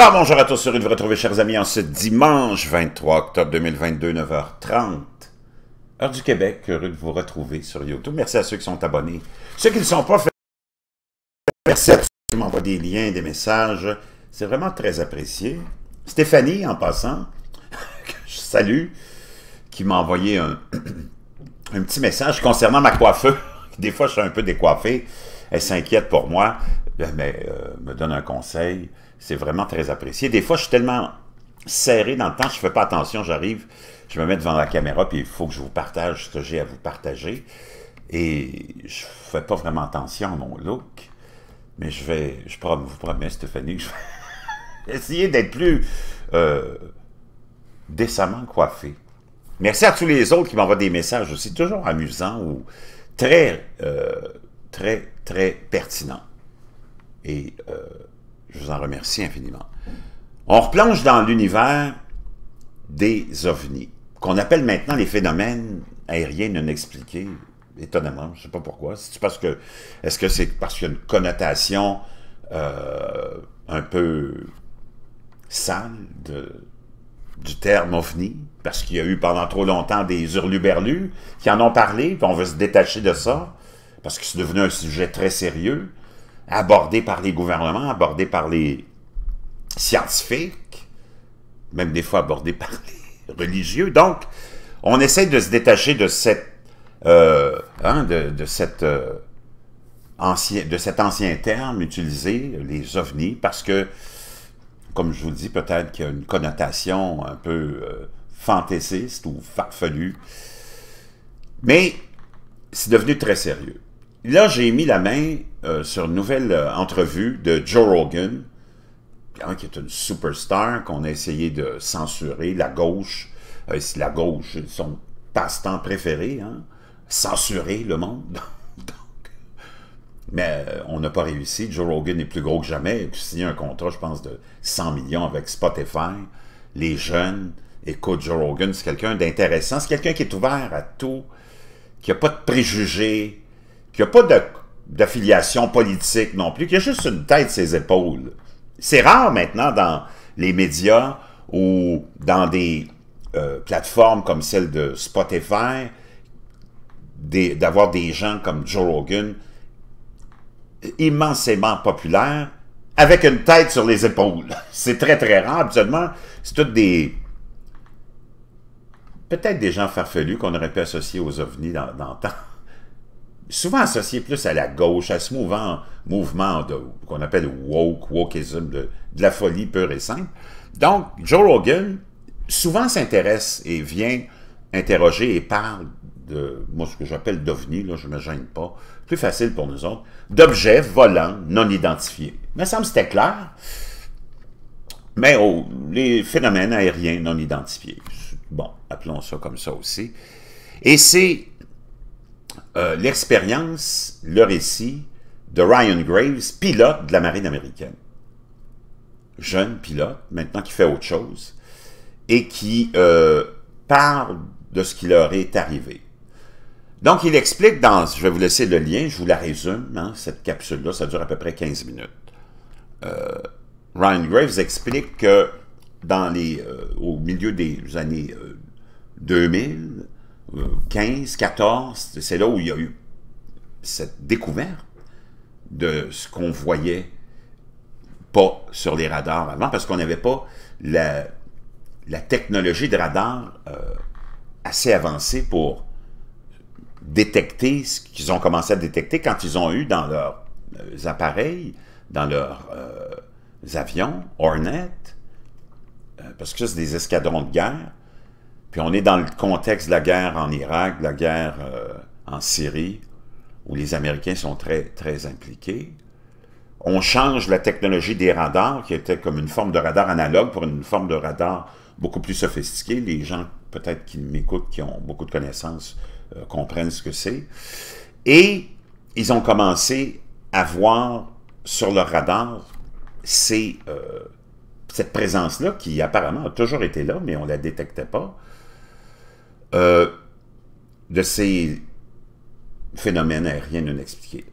Alors bonjour à tous, heureux de vous retrouver chers amis en ce dimanche 23 octobre 2022, 9h30, heure du Québec, heureux de vous retrouver sur YouTube. Merci à ceux qui sont abonnés. Ceux qui ne sont pas, merci à qui m'envoient des liens, des messages, c'est vraiment très apprécié. Stéphanie, en passant, que je salue, qui m'a envoyé un, petit message concernant ma coiffeuse, Des fois, je suis un peu décoiffé. Elle s'inquiète pour moi, mais euh, me donne un conseil. C'est vraiment très apprécié. Des fois, je suis tellement serré dans le temps, je ne fais pas attention, j'arrive, je me mets devant la caméra, puis il faut que je vous partage ce que j'ai à vous partager. Et je ne fais pas vraiment attention à mon look, mais je vais, je vous promets, Stéphanie, que je vais essayer d'être plus euh, décemment coiffé. Merci à tous les autres qui m'envoient des messages aussi, toujours amusants ou très, euh, très, très pertinents. Et euh, je vous en remercie infiniment. On replonge dans l'univers des ovnis, qu'on appelle maintenant les phénomènes aériens non expliqués, étonnamment, je ne sais pas pourquoi. Est-ce parce que c'est parce qu'il y a une connotation euh, un peu sale de, du terme ovni, parce qu'il y a eu pendant trop longtemps des hurluberlus qui en ont parlé, puis on veut se détacher de ça, parce que c'est devenu un sujet très sérieux abordé par les gouvernements, abordé par les scientifiques, même des fois abordé par les religieux. Donc, on essaie de se détacher de cette, euh, hein, de, cette, euh, ancien, de cet ancien terme utilisé, les ovnis, parce que, comme je vous dis, peut-être qu'il y a une connotation un peu euh, fantaisiste ou farfelue, mais c'est devenu très sérieux là, j'ai mis la main euh, sur une nouvelle euh, entrevue de Joe Rogan, hein, qui est une superstar qu'on a essayé de censurer, la gauche, euh, c'est la gauche, son passe-temps préféré, hein. censurer le monde. mais on n'a pas réussi. Joe Rogan est plus gros que jamais. Il a signé un contrat, je pense, de 100 millions avec Spotify. Les jeunes écoutent Joe Rogan. C'est quelqu'un d'intéressant. C'est quelqu'un qui est ouvert à tout, qui n'a pas de préjugés, qui n'a pas d'affiliation politique non plus, qui a juste une tête sur ses épaules. C'est rare maintenant dans les médias ou dans des euh, plateformes comme celle de Spotify d'avoir des, gens comme Joe Rogan immensément populaires avec une tête sur les épaules. C'est très, très rare. Habituellement, c'est toutes des... Peut-être des gens farfelus qu'on aurait pu associer aux ovnis dans, dans le temps souvent associé plus à la gauche, à ce mouvement, mouvement qu'on appelle woke, wokeism, de, de, la folie pure et simple. Donc, Joe Rogan souvent s'intéresse et vient interroger et parle de, moi, ce que j'appelle d'ovni, là, je ne me gêne pas, plus facile pour nous autres, d'objets volants non identifiés. Il me c'était clair, mais oh, les phénomènes aériens non identifiés, bon, appelons ça comme ça aussi. Et c'est euh, l'expérience, le récit de Ryan Graves, pilote de la marine américaine. Jeune pilote, maintenant qui fait autre chose, et qui euh, parle de ce qui leur est arrivé. Donc, il explique dans... Je vais vous laisser le lien, je vous la résume, hein, cette capsule-là, ça dure à peu près 15 minutes. Euh, Ryan Graves explique que dans les, au milieu des années 2000, 15, 14, c'est là où il y a eu cette découverte de ce qu'on voyait pas sur les radars avant, parce qu'on n'avait pas la, technologie de radar euh, assez avancée pour détecter ce qu'ils ont commencé à détecter quand ils ont eu dans leurs euh, appareils, dans leurs euh, avions, Hornet, parce que c'est des escadrons de guerre, puis on est dans le contexte de la guerre en Irak, de la guerre euh, en Syrie, où les Américains sont très, très impliqués. On change la technologie des radars, qui était comme une forme de radar analogue, pour une forme de radar beaucoup plus sophistiquée. Les gens, peut-être qui m'écoutent, qui ont beaucoup de connaissances, euh, comprennent ce que c'est. Et ils ont commencé à voir sur leur radar euh, cette présence-là qui apparemment a toujours été là, mais on ne la détectait pas. Euh, de ces phénomènes aériens non expliqués.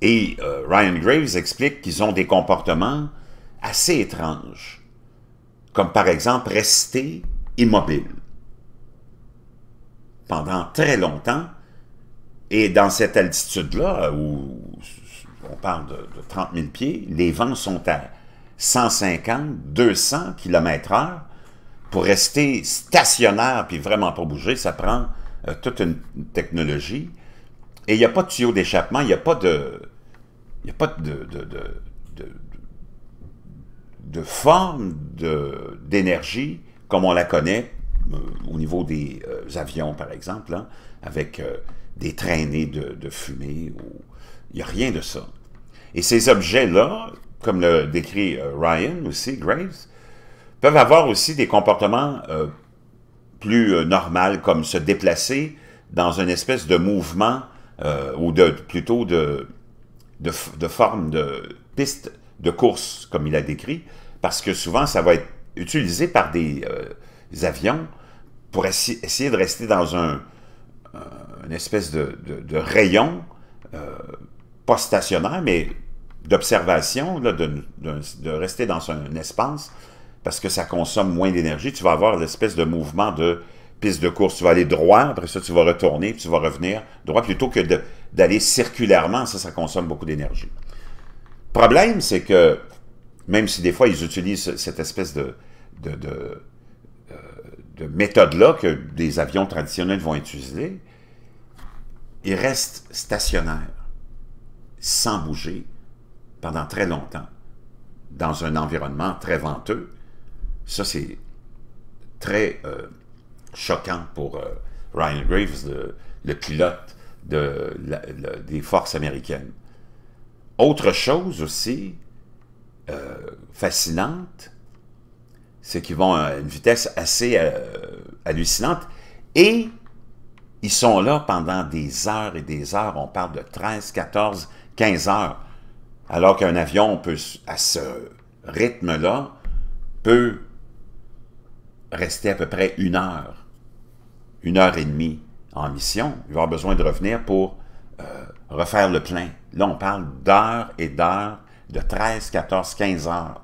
Et euh, Ryan Graves explique qu'ils ont des comportements assez étranges, comme par exemple rester immobile pendant très longtemps, et dans cette altitude-là, où on parle de, de, 30 000 pieds, les vents sont à 150, 200 km h pour rester stationnaire puis vraiment pas bouger, ça prend euh, toute une technologie. Et il n'y a pas de tuyau d'échappement, il n'y a pas de... pas de, de, de, forme d'énergie comme on la connaît euh, au niveau des euh, avions, par exemple, hein, avec des traînées de, fumée. Ou... Il n'y a rien de ça. Et ces objets-là, comme le décrit Ryan aussi, Graves, peuvent avoir aussi des comportements euh, plus euh, normaux, comme se déplacer dans une espèce de mouvement, euh, ou de plutôt de, forme de piste de course, comme il a décrit, parce que souvent, ça va être utilisé par des, avions pour essayer de rester dans un, une espèce de, rayon, pas stationnaire, mais d'observation, de, rester dans un espace parce que ça consomme moins d'énergie, tu vas avoir l'espèce de mouvement de piste de course. Tu vas aller droit, après ça, tu vas retourner, puis tu vas revenir droit, plutôt que d'aller circulairement. Ça, ça consomme beaucoup d'énergie. Le Problème, c'est que, même si des fois, ils utilisent cette espèce de, de, euh, de méthode-là que des avions traditionnels vont utiliser, ils restent stationnaires, sans bouger, pendant très longtemps, dans un environnement très venteux, ça, c'est très euh, choquant pour euh, Ryan Graves, le, pilote des forces américaines. Autre chose aussi euh, fascinante, c'est qu'ils vont à une vitesse assez hallucinante et ils sont là pendant des heures et des heures. On parle de 13, 14, 15 heures. Alors qu'un avion, à ce rythme-là, peut rester à peu près une heure, une heure et demie en mission. Il va avoir besoin de revenir pour euh, refaire le plein. Là, on parle d'heures et d'heures, de 13, 14, 15 heures.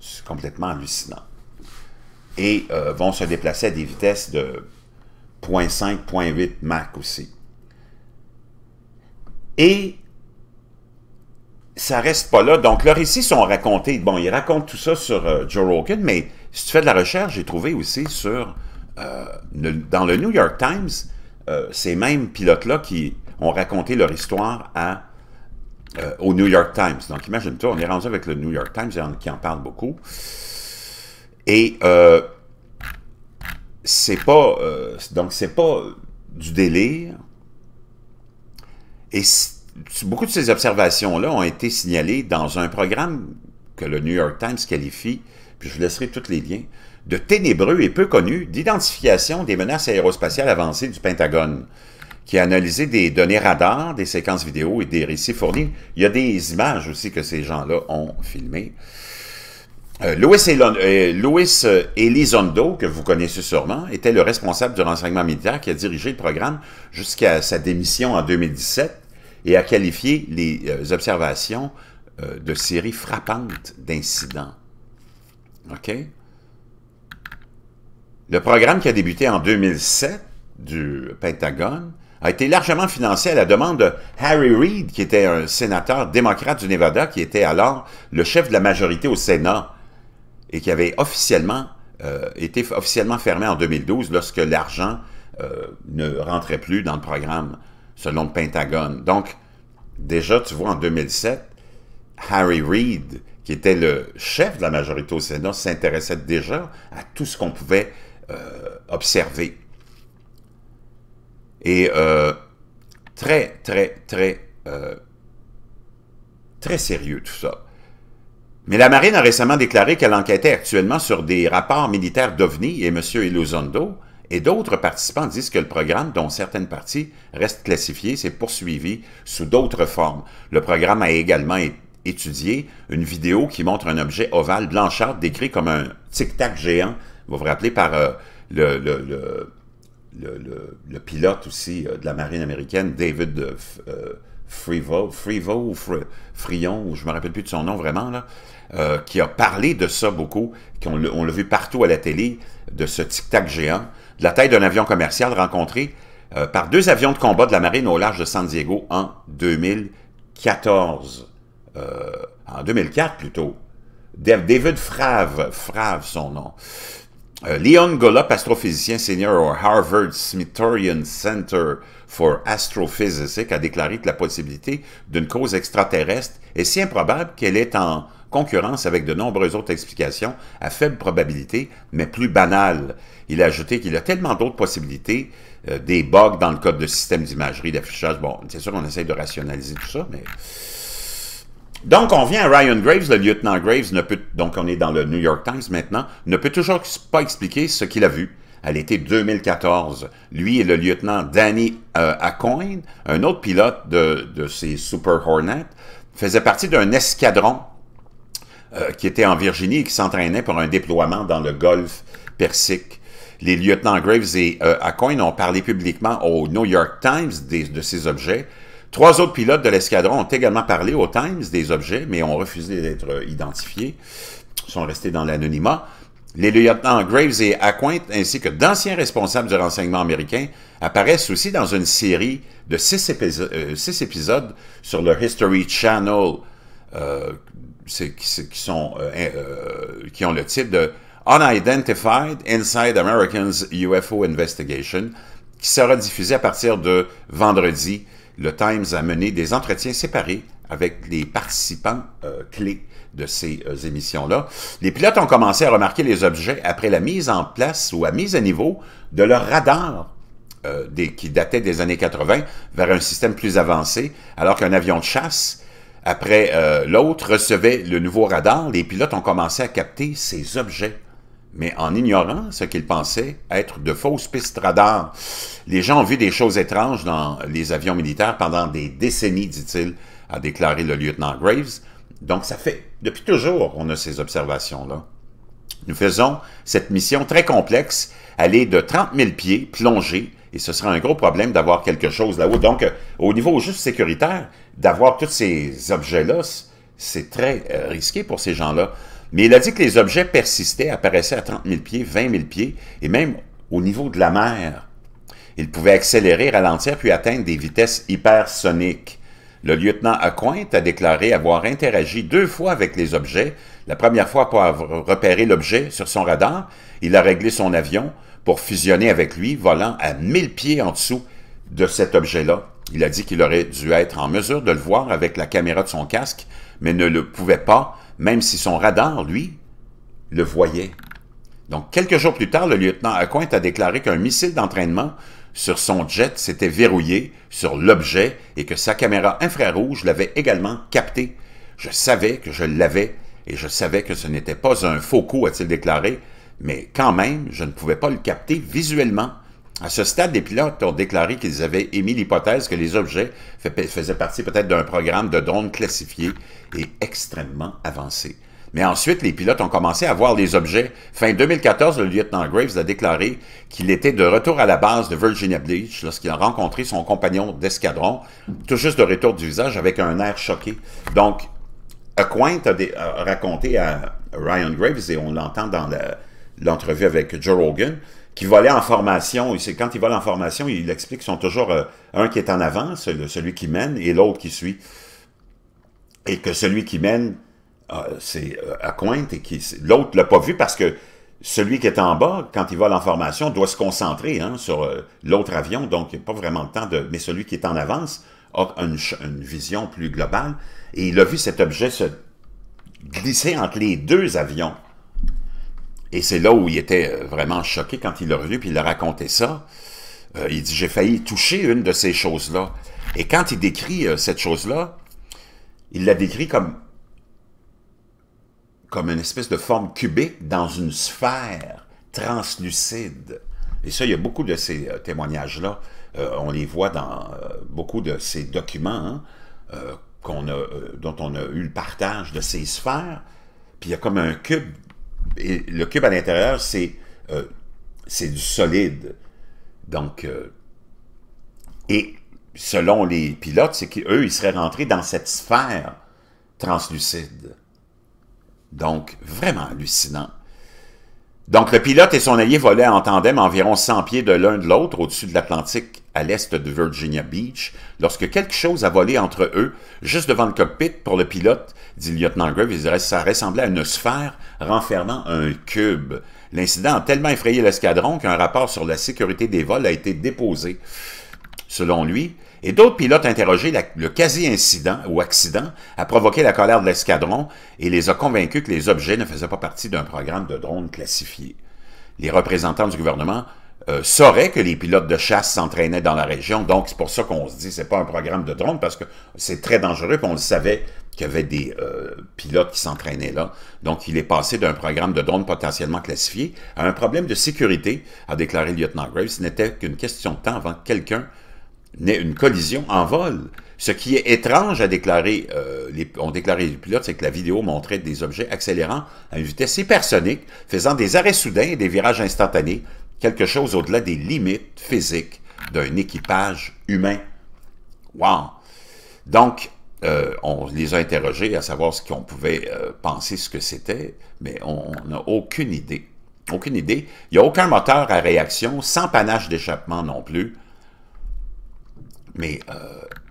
C'est complètement hallucinant. Et euh, vont se déplacer à des vitesses de 0.5, 0.8 Mach aussi. Et ça reste pas là. Donc, leurs récits sont racontés. Bon, ils racontent tout ça sur euh, Joe Rogan, mais si tu fais de la recherche, j'ai trouvé aussi sur... Euh, dans le New York Times, euh, ces mêmes pilotes-là qui ont raconté leur histoire euh, au New York Times. Donc imagine-toi, on est rendu avec le New York Times qui en parle beaucoup. Et c'est pas... donc c'est pas du délire. Et beaucoup de ces observations-là ont été signalées dans un programme que le New York Times qualifie je vous laisserai tous les liens, de ténébreux et peu connus d'identification des menaces aérospatiales avancées du Pentagone, qui a analysé des données radar, des séquences vidéo et des récits fournis. Il y a des images aussi que ces gens-là ont filmées. Euh, Louis, euh, euh, que vous connaissez sûrement, était le responsable du renseignement militaire qui a dirigé le programme jusqu'à sa démission en 2017 et a qualifié les observations de séries frappantes d'incidents. OK? Le programme qui a débuté en 2007 du Pentagone a été largement financé à la demande de Harry Reid, qui était un sénateur démocrate du Nevada, qui était alors le chef de la majorité au Sénat et qui avait officiellement euh, été officiellement fermé en 2012 lorsque l'argent euh, ne rentrait plus dans le programme selon le Pentagone. Donc, déjà, tu vois, en 2007, Harry Reid qui était le chef de la majorité au Sénat, s'intéressait déjà à tout ce qu'on pouvait euh, observer. Et euh, très, très, très, euh, très sérieux tout ça. Mais la Marine a récemment déclaré qu'elle enquêtait actuellement sur des rapports militaires d'OVNI et M. Elizondo et d'autres participants disent que le programme, dont certaines parties restent classifiées, s'est poursuivi sous d'autres formes. Le programme a également été étudier une vidéo qui montre un objet ovale blanchâtre décrit comme un tic-tac géant. Vous vous rappelez par euh, le, pilote aussi euh, de la marine américaine, David euh, Frivo, Frivo ou Frion, je me rappelle plus de son nom vraiment, qui a parlé de ça beaucoup, qui on l'a vu partout à la télé, de ce tic-tac géant, de la taille d'un avion commercial rencontré par deux avions de combat de la marine au large de San Diego en 2014. Euh, en 2004 plutôt. David Frave, Frave son nom. Euh, Leon Golop, astrophysicien senior au Harvard Smithsonian Center for Astrophysics, a déclaré que la possibilité d'une cause extraterrestre est si improbable qu'elle est en concurrence avec de nombreuses autres explications à faible probabilité, mais plus banales. Il a ajouté qu'il y a tellement d'autres possibilités, euh, des bugs dans le code de système d'imagerie, d'affichage. Bon, c'est sûr qu'on essaie de rationaliser tout ça, mais... Donc, on vient à Ryan Graves, le lieutenant Graves ne peut, donc on est dans le New York Times maintenant, ne peut toujours pas expliquer ce qu'il a vu à l'été 2014. Lui et le lieutenant Danny euh, un autre pilote de, ces Super Hornets, faisaient partie d'un escadron euh, qui était en Virginie et qui s'entraînait pour un déploiement dans le golfe Persique. Les lieutenants Graves et euh, ont parlé publiquement au New York Times de ces objets Trois autres pilotes de l'escadron ont également parlé au Times des objets, mais ont refusé d'être identifiés, sont restés dans l'anonymat. Les lieutenants Graves et Acquaint, ainsi que d'anciens responsables du renseignement américain, apparaissent aussi dans une série de six, euh, épisodes sur le History Channel, euh, qui, euh, qui ont le titre de Unidentified Inside Americans UFO Investigation, qui sera diffusé à partir de vendredi le Times a mené des entretiens séparés avec les participants euh, clés de ces euh, émissions-là. Les pilotes ont commencé à remarquer les objets après la mise en place ou à mise à niveau de leur radar euh, qui datait des années 80 vers un système plus avancé, alors qu'un avion de chasse, après l'autre, recevait le nouveau radar. Les pilotes ont commencé à capter ces objets mais en ignorant ce qu'ils pensaient être de fausses pistes radar. Les gens ont vu des choses étranges dans les avions militaires pendant des décennies, dit-il, a déclaré le lieutenant Graves. Donc ça fait depuis toujours on a ces observations-là. Nous faisons cette mission très complexe, aller de 30 000 pieds, plonger, et ce sera un gros problème d'avoir quelque chose là-haut. Donc, euh, au niveau juste sécuritaire, d'avoir tous ces objets-là, c'est très euh, risqué pour ces gens-là. Mais il a dit que les objets persistaient, apparaissaient à 30 000 pieds, 20 000 pieds, et même au niveau de la mer. Ils pouvaient accélérer, ralentir, puis atteindre des vitesses hypersoniques. Le lieutenant Acointe a déclaré avoir interagi deux fois avec les objets, la première fois pour avoir repéré l'objet sur son radar, il a réglé son avion pour fusionner avec lui, volant à 1000 pieds en dessous de cet objet-là. Il a dit qu'il aurait dû être en mesure de le voir avec la caméra de son casque, mais ne le pouvait pas même si son radar, lui, le voyait. Donc, quelques jours plus tard, le lieutenant Acoint a déclaré qu'un missile d'entraînement sur son jet s'était verrouillé sur l'objet et que sa caméra infrarouge l'avait également capté. Je savais que je l'avais et je savais que ce n'était pas un faux coup, a-t-il déclaré, mais quand même, je ne pouvais pas le capter visuellement. À ce stade, les pilotes ont déclaré qu'ils avaient émis l'hypothèse que les objets faisaient partie peut-être d'un programme de drones classifiés et extrêmement avancé. Mais ensuite, les pilotes ont commencé à voir les objets. Fin 2014, le lieutenant Graves a déclaré qu'il était de retour à la base de Virginia Beach lorsqu'il a rencontré son compagnon d'escadron, tout juste de retour du visage avec un air choqué. Donc, euh, a a, a, raconté à Ryan Graves, et on l'entend dans l'entrevue avec Joe Rogan, qui aller en formation. Et c'est quand il volent en formation, il explique qu'ils sont toujours euh, un qui est en avance, celui, qui mène, et l'autre qui suit. Et que celui qui mène, ah, c'est euh, à cointe et qui l'autre l'a pas vu parce que celui qui est en bas, quand il vole en formation, doit se concentrer hein, sur euh, l'autre avion, donc il n'y a pas vraiment le temps de... Mais celui qui est en avance a une vision plus globale, et il a vu cet objet se glisser entre les deux avions et c'est là où il était euh, vraiment choqué quand il l'a revu puis il a raconté ça. Euh, il dit, j'ai failli toucher une de ces choses-là. Et quand il décrit euh, cette chose-là, il la décrit comme, comme une espèce de forme cubique dans une sphère translucide. Et ça, il y a beaucoup de ces témoignages-là. on les voit dans beaucoup de ces documents hein, dont on a eu le partage de ces sphères. Puis il y a comme un cube le cube à l'intérieur, c'est euh, du solide. Donc, euh, et selon les pilotes, c'est qu'eux, ils seraient rentrés dans cette sphère translucide. Donc, vraiment hallucinant. Donc, le pilote et son allié volaient en tandem environ 100 pieds de l'un de l'autre au-dessus de l'Atlantique à l'est de Virginia Beach, lorsque quelque chose a volé entre eux, juste devant le cockpit, pour le pilote, dit le lieutenant Graves, ça ressemblait à une sphère renfermant un cube. L'incident a tellement effrayé l'escadron qu'un rapport sur la sécurité des vols a été déposé. Selon lui, et d'autres pilotes interrogés, le quasi-incident ou accident a provoqué la colère de l'escadron et les a convaincus que les objets ne faisaient pas partie d'un programme de drones classifié. Les représentants du gouvernement euh, saurait que les pilotes de chasse s'entraînaient dans la région. Donc, c'est pour ça qu'on se dit c'est pas un programme de drone parce que c'est très dangereux. Puis on le savait qu'il y avait des euh, pilotes qui s'entraînaient là. Donc, il est passé d'un programme de drone potentiellement classifié à un problème de sécurité, a déclaré le lieutenant Graves. Ce n'était qu'une question de temps avant que quelqu'un n'ait une collision en vol. Ce qui est étrange, a déclaré, euh, ont déclaré les pilotes, c'est que la vidéo montrait des objets accélérant à une vitesse hypersonique, faisant des arrêts soudains et des virages instantanés, quelque chose au-delà des limites physiques d'un équipage humain. Wow! Donc, euh, on les a interrogés à savoir ce qu'on pouvait euh, penser, ce que c'était, mais on n'a aucune idée. Aucune idée. Il n'y a aucun moteur à réaction, sans panache d'échappement non plus mais euh,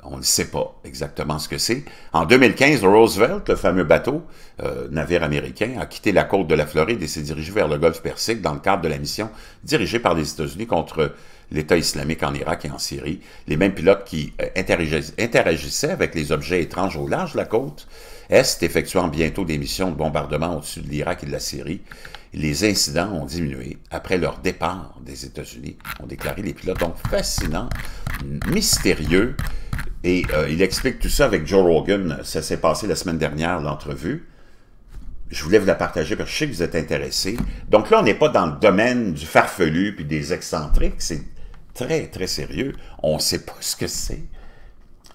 on ne sait pas exactement ce que c'est. En 2015, Roosevelt, le fameux bateau euh, navire américain, a quitté la côte de la Floride et s'est dirigé vers le golfe Persique dans le cadre de la mission dirigée par les États-Unis contre l'État islamique en Irak et en Syrie. Les mêmes pilotes qui euh, interagissaient avec les objets étranges au large de la côte est, effectuant bientôt des missions de bombardement au-dessus de l'Irak et de la Syrie les incidents ont diminué après leur départ des États-Unis, ont déclaré les pilotes. Donc, fascinant, mystérieux. Et euh, il explique tout ça avec Joe Rogan. Ça s'est passé la semaine dernière, l'entrevue. Je voulais vous la partager parce que je sais que vous êtes intéressés. Donc là, on n'est pas dans le domaine du farfelu puis des excentriques. C'est très, très sérieux. On ne sait pas ce que c'est.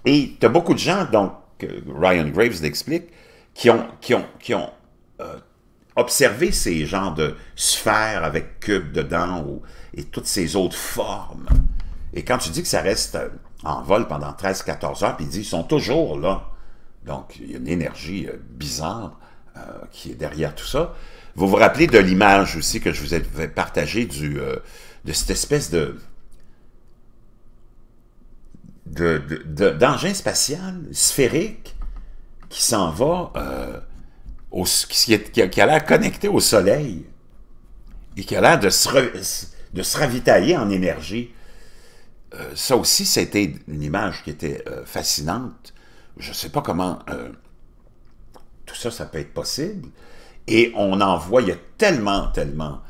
Et tu as beaucoup de gens, donc euh, Ryan Graves l'explique, qui ont, qui, ont, qui ont observer ces genres de sphères avec cubes dedans et toutes ces autres formes. Et quand tu dis que ça reste euh, en vol pendant 13-14 heures, puis il ils sont toujours là. Donc, il y a une énergie euh, bizarre euh, qui est derrière tout ça. Vous vous rappelez de l'image aussi que je vous ai partagée de cette espèce de d'engin spatial sphérique qui s'en va qui, a, l'air connecté au soleil et qui a l'air de se, ravitailler en énergie. Euh, ça aussi, c'était une image qui était euh, fascinante. Je ne sais pas comment euh, tout ça, ça peut être possible. Et on en voit, il y a tellement, tellement.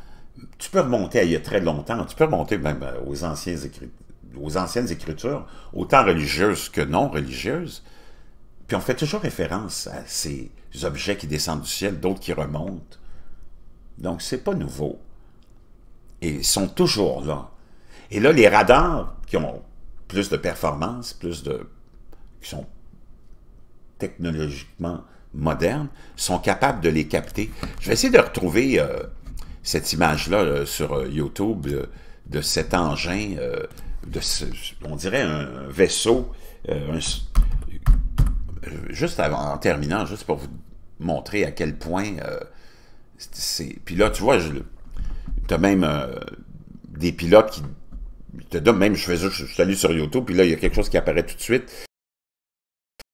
Tu peux remonter il y a très longtemps, tu peux remonter même aux anciennes, aux anciennes écritures, autant religieuses que non religieuses. Puis on fait toujours référence à ces, des objets qui descendent du ciel, d'autres qui remontent. Donc, c'est pas nouveau. Et ils sont toujours là. Et là, les radars qui ont plus de performance, plus de... qui sont technologiquement modernes, sont capables de les capter. Je vais essayer de retrouver euh, cette image-là euh, sur euh, YouTube de cet engin, de ce, on dirait un vaisseau, un, euh, juste avant, en terminant, juste pour vous montrer à quel point euh, ces c'est. Puis là, tu vois, tu as même euh, des pilotes qui te donnent, même je fais je, suis sur YouTube, puis là, il y a quelque chose qui apparaît tout de suite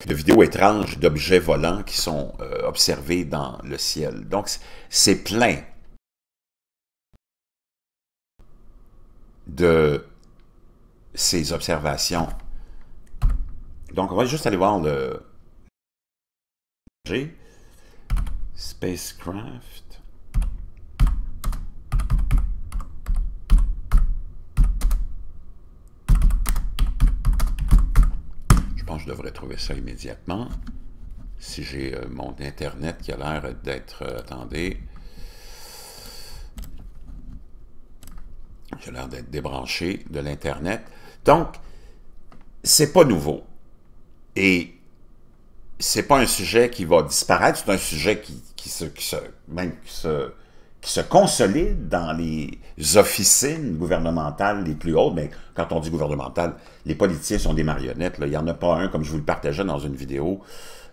de vidéos étranges d'objets volants qui sont observés dans le ciel. Donc, c'est plein de ces observations. Donc, on va juste aller voir le, spacecraft, je pense que je devrais trouver ça immédiatement, si j'ai euh, mon Internet qui a l'air d'être, euh, attendez, j'ai l'air d'être débranché de l'Internet, donc, c'est pas nouveau, et c'est pas un sujet qui va disparaître, c'est un sujet qui, qui, se, qui, se, même qui, se, qui consolide dans les officines gouvernementales les plus hautes. Mais quand on dit gouvernemental, les politiciens sont des marionnettes. Il n'y en a pas un, comme je vous le partageais dans une vidéo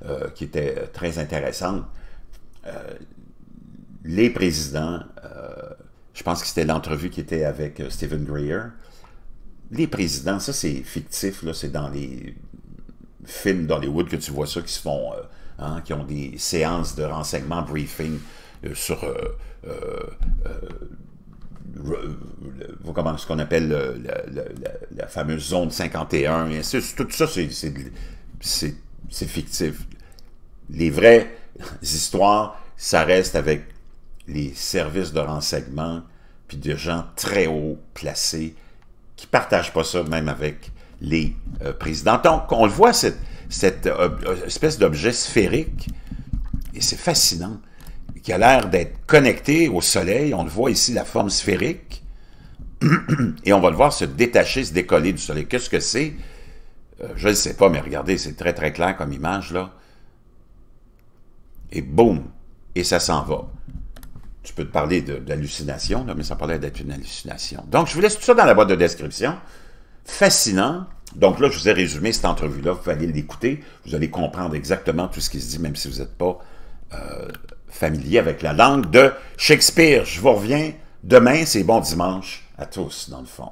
euh, qui était euh, très intéressante. Euh, les présidents, je pense que c'était l'entrevue qui était avec Stephen Greer, les présidents, ça c'est fictif, c'est dans les films d'Hollywood que tu vois ça qui se font, euh, hein, qui ont des séances de renseignement, briefing euh, sur euh, comment, ce qu'on appelle la, fameuse zone 51, et tout ça, c'est fictif. Les vraies histoires, ça reste avec les services de renseignement, puis de gens très haut placés qui partagent pas ça même avec les euh, présidents. Donc, on le voit, cette, euh, euh, espèce d'objet sphérique, et c'est fascinant, qui a l'air d'être connecté au Soleil. On le voit ici, la forme sphérique, et on va le voir se détacher, se décoller du Soleil. Qu'est-ce que c'est? je ne sais pas, mais regardez, c'est très, très clair comme image, là. Et boum! Et ça s'en va. Tu peux te parler d'hallucination, mais ça parlait d'être une hallucination. Donc, je vous laisse tout ça dans la boîte de description fascinant. Donc là, je vous ai résumé cette entrevue-là. Vous allez l'écouter. Vous allez comprendre exactement tout ce qui se dit, même si vous n'êtes pas euh, familier avec la langue de Shakespeare. Je vous reviens demain. C'est bon dimanche à tous, dans le fond.